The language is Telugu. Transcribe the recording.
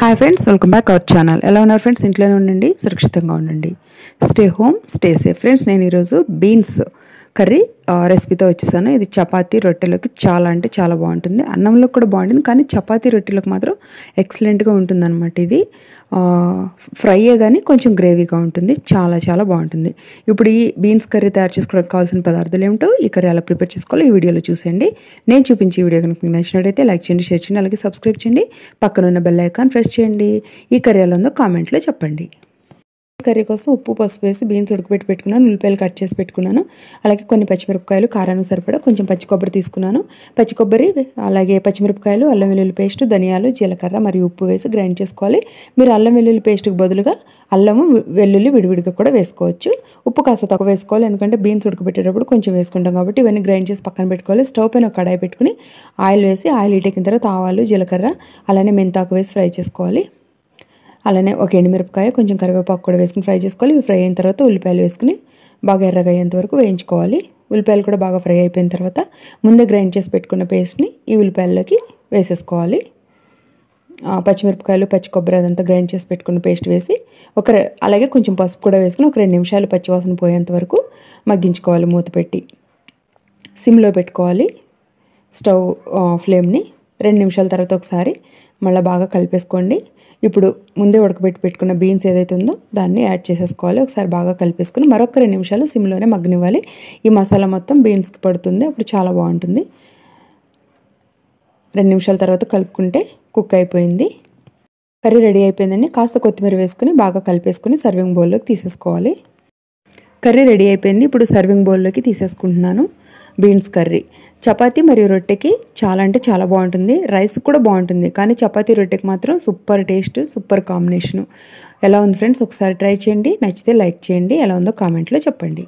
hi friends welcome back our channel ఎలా ఉన్నారు ఫ్రెండ్స్ ఇంట్లోనే ఉండండి సురక్షితంగా ఉండండి stay home stay safe friends నేను ఈరోజు బీన్స్ కర్రీ రెసిపీతో వచ్చేసాను ఇది చపాతీ రొట్టెలోకి చాలా అంటే చాలా బాగుంటుంది అన్నంలో కూడా బాగుంటుంది కానీ చపాతీ రొట్టెలకు మాత్రం ఎక్సలెంట్గా అనమాట ఇది ఫ్రైయే కానీ కొంచెం గ్రేవీగా ఉంటుంది చాలా చాలా బాగుంటుంది ఇప్పుడు ఈ బీన్స్ కర్రీ తయారు చేసుకోవడానికి కావాల్సిన పదార్థాలు ఏమిటో ఈ కర్రీ ఎలా ప్రిపేర్ చేసుకోవాలో ఈ వీడియోలో చూసేయండి నేను చూపించి వీడియో కనుక నచ్చినట్టయితే లైక్ చేయండి షేర్ చేయండి అలాగే సబ్స్క్రైబ్ చేయండి పక్కన ఉన్న బెల్ ఐకాన్ ప్రెస్ చేయండి ఈ కర్రీ ఎలా ఉందో కామెంట్లో చెప్పండి కర్రీ కోసం ఉప్పు పసుపు వేసి బీన్స్ ఉడకబెట్టి పెట్టుకున్నాను ఉల్లిపాయలు కట్ చేసి పెట్టుకున్నాను అలాగే కొన్ని పచ్చిమిరపకాయలు కారాను సరిపడా కొంచెం పచ్చి కొబ్బరి తీసుకున్నాను పచ్చి కొబ్బరి అలాగే పచ్చిమిరపకాయలు అల్లం వెల్లుల్లి పేస్ట్ ధనియాలు జీలకర్ర మరియు ఉప్పు వేసి గ్రైండ్ చేసుకోవాలి మీరు అల్లం వెల్లుల్లి పేస్ట్కి బదులుగా అల్లము వెల్లుల్లి విడివిడిగా కూడా వేసుకోవచ్చు ఉప్పు కాస్త తక్కువ వేసుకోవాలి ఎందుకంటే బీన్స్ ఉడకబెట్టేటప్పుడు కొంచెం వేసుకుంటాం కాబట్టి ఇవన్నీ గ్రైండ్ చేసి పక్కన పెట్టుకోవాలి స్టవ్ పైన కడాయి పెట్టుకుని ఆయిల్ వేసి ఆయిల్ ఇటెక్కిన తర్వాత ఆవాలు జీలకర్ర అలానే మెంతాకు వేసి ఫ్రై చేసుకోవాలి అలానే ఒక ఎండుమిరపకాయ కొంచెం కరివేపాకు కూడా వేసుకుని ఫ్రై చేసుకోవాలి ఫ్రై అయిన తర్వాత ఉల్లిపాయలు వేసుకుని బాగా ఎర్రగా అయ్యేంత వరకు వేయించుకోవాలి ఉల్లిపాయలు కూడా బాగా ఫ్రై అయిపోయిన తర్వాత ముందే గ్రైండ్ చేసి పెట్టుకున్న పేస్ట్ని ఈ ఉల్లిపాయల్లోకి వేసేసుకోవాలి పచ్చిమిరపకాయలు పచ్చి కొబ్బరి అదంతా గ్రైండ్ చేసి పెట్టుకున్న పేస్ట్ వేసి ఒక అలాగే కొంచెం పసుపు కూడా వేసుకుని ఒక రెండు నిమిషాలు పచ్చివాసన పోయేంత వరకు మగ్గించుకోవాలి మూత పెట్టి సిమ్లో పెట్టుకోవాలి స్టవ్ ఫ్లేమ్ని రెండు నిమిషాల తర్వాత ఒకసారి మళ్ళీ బాగా కలిపేసుకోండి ఇప్పుడు ముందే ఉడకబెట్టి పెట్టుకున్న బీన్స్ ఏదైతే ఉందో దాన్ని యాడ్ చేసేసుకోవాలి ఒకసారి బాగా కలిపేసుకుని మరొక రెండు నిమిషాలు సిమ్లోనే మగ్గనివ్వాలి ఈ మసాలా మొత్తం బీన్స్కి పడుతుంది అప్పుడు చాలా బాగుంటుంది రెండు నిమిషాల తర్వాత కలుపుకుంటే కుక్ అయిపోయింది కర్రీ రెడీ అయిపోయిందని కాస్త కొత్తిమీర వేసుకుని బాగా కలిపేసుకుని సర్వింగ్ బౌల్లోకి తీసేసుకోవాలి కర్రీ రెడీ అయిపోయింది ఇప్పుడు సర్వింగ్ బౌల్లోకి తీసేసుకుంటున్నాను బీన్స్ కర్రీ చపాతి మరియు రొట్టెకి చాలా అంటే చాలా బాగుంటుంది రైస్ కూడా బాగుంటుంది కానీ చపాతి రొట్టెకి మాత్రం సూపర్ టేస్ట్ సూపర్ కాంబినేషను ఎలా ఉంది ఫ్రెండ్స్ ఒకసారి ట్రై చేయండి నచ్చితే లైక్ చేయండి ఎలా ఉందో కామెంట్లో చెప్పండి